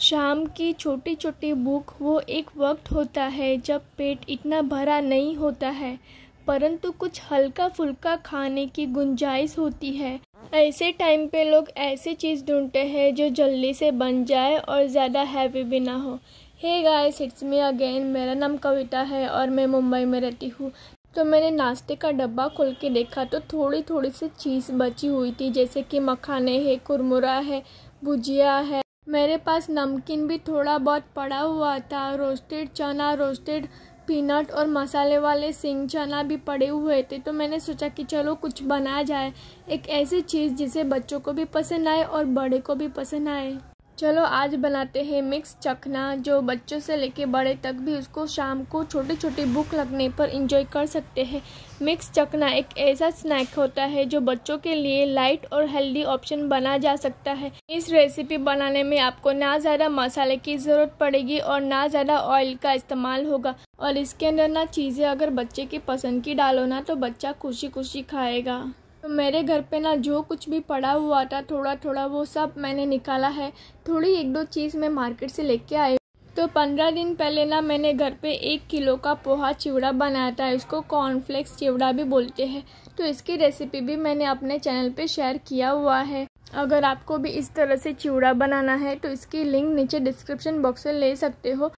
शाम की छोटी छोटी भूख वो एक वक्त होता है जब पेट इतना भरा नहीं होता है परंतु कुछ हल्का फुल्का खाने की गुंजाइश होती है ऐसे टाइम पे लोग ऐसी चीज़ ढूंढते हैं जो जल्दी से बन जाए और ज़्यादा हैवी भी ना हो hey guys it's me again मेरा नाम कविता है और मैं मुंबई में रहती हूँ तो मैंने नाश्ते का डब्बा खोल के देखा तो थोड़ी थोड़ी सी चीज़ बची हुई थी जैसे कि मखाने है कुरमुरा है भुजिया है मेरे पास नमकीन भी थोड़ा बहुत पड़ा हुआ था रोस्टेड चना रोस्टेड पीनट और मसाले वाले सिंग चना भी पड़े हुए थे तो मैंने सोचा कि चलो कुछ बनाया जाए एक ऐसी चीज़ जिसे बच्चों को भी पसंद आए और बड़े को भी पसंद आए चलो आज बनाते हैं मिक्स चखना जो बच्चों से लेके बड़े तक भी उसको शाम को छोटी छोटी भूख लगने पर इंजॉय कर सकते हैं मिक्स चखना एक ऐसा स्नैक होता है जो बच्चों के लिए लाइट और हेल्दी ऑप्शन बना जा सकता है इस रेसिपी बनाने में आपको ना ज़्यादा मसाले की ज़रूरत पड़ेगी और ना ज़्यादा ऑयल का इस्तेमाल होगा और इसके अंदर ना चीज़ें अगर बच्चे की पसंद की डालो ना तो बच्चा खुशी खुशी खाएगा तो मेरे घर पे ना जो कुछ भी पड़ा हुआ था थोड़ा थोड़ा वो सब मैंने निकाला है थोड़ी एक दो चीज़ मैं मार्केट से लेके आई तो पंद्रह दिन पहले ना मैंने घर पे एक किलो का पोहा चिवड़ा बनाया था इसको कॉर्नफ्लेक्स चिवड़ा भी बोलते हैं तो इसकी रेसिपी भी मैंने अपने चैनल पे शेयर किया हुआ है अगर आपको भी इस तरह से चिवड़ा बनाना है तो इसकी लिंक नीचे डिस्क्रिप्शन बॉक्स में ले सकते हो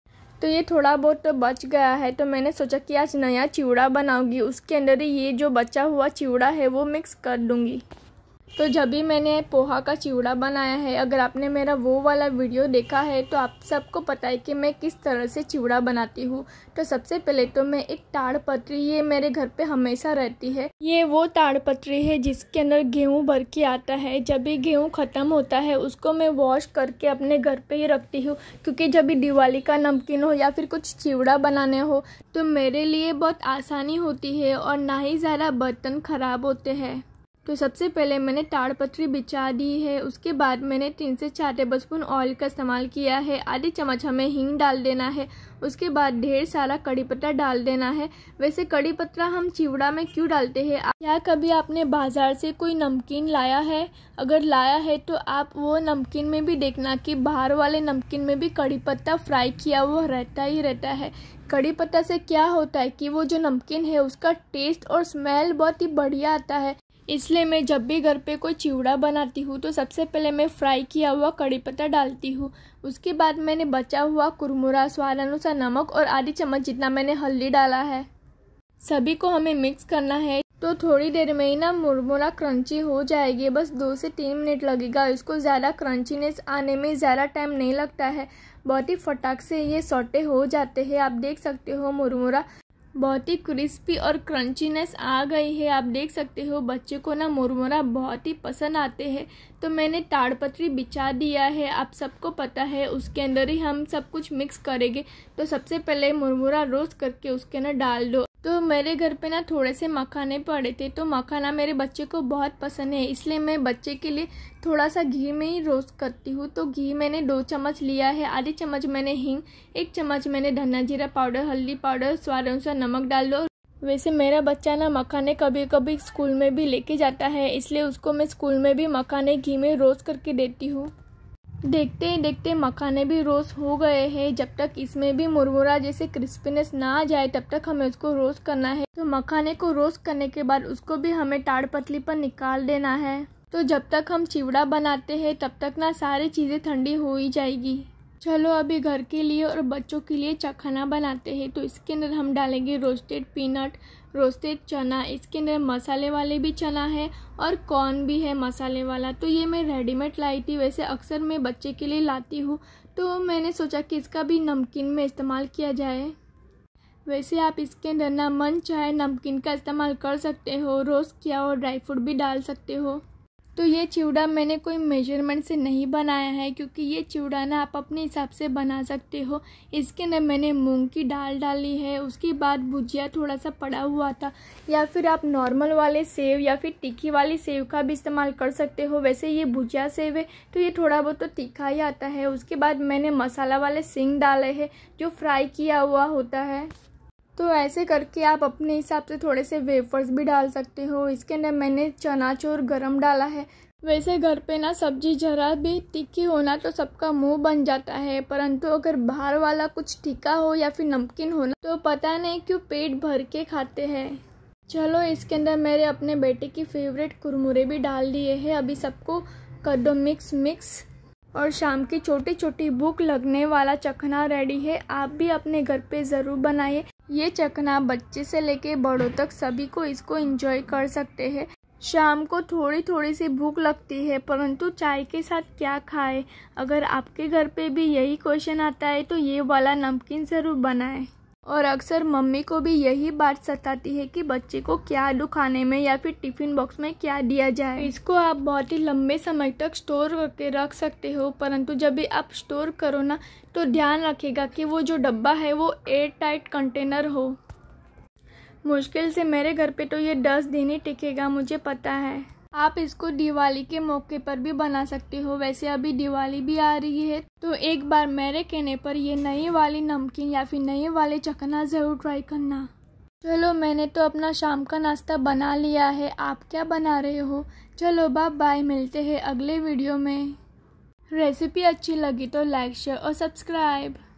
तो ये थोड़ा बहुत तो बच गया है तो मैंने सोचा कि आज नया चिवड़ा बनाऊंगी उसके अंदर ये जो बचा हुआ चिवड़ा है वो मिक्स कर दूँगी तो जब भी मैंने पोहा का चिवड़ा बनाया है अगर आपने मेरा वो वाला वीडियो देखा है तो आप सबको पता है कि मैं किस तरह से चिवड़ा बनाती हूँ तो सबसे पहले तो मैं एक ताड़पत्री ये मेरे घर पे हमेशा रहती है ये वो ताड़पत्री है जिसके अंदर गेहूँ भर के आता है जब भी गेहूँ ख़त्म होता है उसको मैं वॉश करके अपने घर पर ही रखती हूँ क्योंकि जब भी दिवाली का नमकीन हो या फिर कुछ चिवड़ा बनाने हो तो मेरे लिए बहुत आसानी होती है और ना ही ज़्यादा बर्तन ख़राब होते हैं तो सबसे पहले मैंने ताड़पत्री बिछा दी है उसके बाद मैंने तीन से चार टेबल स्पून ऑयल का इस्तेमाल किया है आधे चम्मच हमें हींग डाल देना है उसके बाद ढेर सारा कड़ी पत्ता डाल देना है वैसे कड़ी पत्ता हम चिवड़ा में क्यों डालते हैं क्या कभी आपने बाज़ार से कोई नमकीन लाया है अगर लाया है तो आप वो नमकीन में भी देखना कि बाहर वाले नमकीन में भी कड़ी पत्ता फ्राई किया हुआ रहता ही रहता है कड़ी पत्ता से क्या होता है कि वो जो नमकीन है उसका टेस्ट और स्मेल बहुत ही बढ़िया आता है इसलिए मैं जब भी घर पे कोई चिवड़ा बनाती हूँ तो सबसे पहले मैं फ्राई किया हुआ कड़ी पत्ता डालती हूँ उसके बाद मैंने बचा हुआ कुरमुरा स्वाद अनुसार नमक और आधी चम्मच जितना मैंने हल्दी डाला है सभी को हमें मिक्स करना है तो थोड़ी देर में ही ना मुरमुरा क्रंची हो जाएगी बस दो से तीन मिनट लगेगा इसको ज़्यादा क्रंचीनेस आने में ज़्यादा टाइम नहीं लगता है बहुत ही फटाक से ये सोटे हो जाते हैं आप देख सकते हो मुरमुरा बहुत ही क्रिस्पी और क्रंचीनेस आ गई है आप देख सकते हो बच्चे को ना मुरमुरा बहुत ही पसंद आते हैं तो मैंने ताड़पत्री बिछा दिया है आप सबको पता है उसके अंदर ही हम सब कुछ मिक्स करेंगे तो सबसे पहले मुरमुरा रोस्ट करके उसके अंदर डाल दो तो मेरे घर पे ना थोड़े से मखाने पड़े थे तो मखाना मेरे बच्चे को बहुत पसंद है इसलिए मैं बच्चे के लिए थोड़ा सा घी में ही रोस्ट करती हूँ तो घी मैंने दो चम्मच लिया है आधे चम्मच मैंने हींग एक चम्मच मैंने धना जीरा पाउडर हल्दी पाउडर स्वाद अनुसार नमक डाल दो वैसे मेरा बच्चा ना मखाने कभी कभी स्कूल में भी लेके जाता है इसलिए उसको मैं स्कूल में भी मखाने घी में रोस्ट करके देती हूँ देखते ही देखते मखाने भी रोस्ट हो गए हैं जब तक इसमें भी मुरमुरा जैसे क्रिस्पीनेस ना आ जाए तब तक हमें उसको रोस्ट करना है तो मखाने को रोस्ट करने के बाद उसको भी हमें टाड़ पतली पर निकाल देना है तो जब तक हम चिवड़ा बनाते हैं तब तक ना सारी चीज़ें ठंडी हो ही जाएगी चलो अभी घर के लिए और बच्चों के लिए चखाना बनाते हैं तो इसके अंदर हम डालेंगे रोस्टेड पीनट रोस्टेड चना इसके अंदर मसाले वाले भी चना है और कॉर्न भी है मसाले वाला तो ये मैं रेडीमेड लाई थी वैसे अक्सर मैं बच्चे के लिए लाती हूँ तो मैंने सोचा कि इसका भी नमकीन में इस्तेमाल किया जाए वैसे आप इसके अंदर ना मन चाहे नमकीन का इस्तेमाल कर सकते हो रोस्ट किया और ड्राई फ्रूट भी डाल सकते हो तो ये चिवड़ा मैंने कोई मेजरमेंट से नहीं बनाया है क्योंकि ये चिवड़ा ना आप अपने हिसाब से बना सकते हो इसके ना मैंने मूंग की दाल डाली है उसके बाद भुजिया थोड़ा सा पड़ा हुआ था या फिर आप नॉर्मल वाले सेव या फिर तीखी वाली सेव का भी इस्तेमाल कर सकते हो वैसे ये भुजिया सेव है तो ये थोड़ा बहुत तो तीखा ही आता है उसके बाद मैंने मसाला वाले सिंग डाले हैं जो फ्राई किया हुआ होता है तो ऐसे करके आप अपने हिसाब से थोड़े से वेफर्स भी डाल सकते हो इसके अंदर मैंने चोर गरम डाला है वैसे घर पे ना सब्जी जरा भी तीखी होना तो सबका मुंह बन जाता है परंतु अगर बाहर वाला कुछ तीखा हो या फिर नमकीन होना तो पता नहीं क्यों पेट भर के खाते हैं चलो इसके अंदर मेरे अपने बेटे की फेवरेट कुरमुरे भी डाल दिए हैं अभी सबको कर दो मिक्स मिक्स और शाम की छोटी छोटी भूख लगने वाला चखना रेडी है आप भी अपने घर पे ज़रूर बनाइए ये चखना बच्चे से लेके बड़ों तक सभी को इसको एंजॉय कर सकते हैं शाम को थोड़ी थोड़ी सी भूख लगती है परंतु चाय के साथ क्या खाए अगर आपके घर पे भी यही क्वेश्चन आता है तो ये वाला नमकीन ज़रूर बनाएं और अक्सर मम्मी को भी यही बात सताती है कि बच्चे को क्या आलू खाने में या फिर टिफ़िन बॉक्स में क्या दिया जाए तो इसको आप बहुत ही लंबे समय तक स्टोर करके रख सकते हो परंतु जब भी आप स्टोर करो ना तो ध्यान रखेगा कि वो जो डब्बा है वो एयर टाइट कंटेनर हो मुश्किल से मेरे घर पे तो ये दस दिन ही टिकेगा मुझे पता है आप इसको दिवाली के मौके पर भी बना सकते हो वैसे अभी दिवाली भी आ रही है तो एक बार मेरे कहने पर ये नई वाली नमकीन या फिर नए वाले चकना ज़रूर ट्राई करना चलो मैंने तो अपना शाम का नाश्ता बना लिया है आप क्या बना रहे हो चलो बाप बाय मिलते हैं अगले वीडियो में रेसिपी अच्छी लगी तो लाइक शेयर और सब्सक्राइब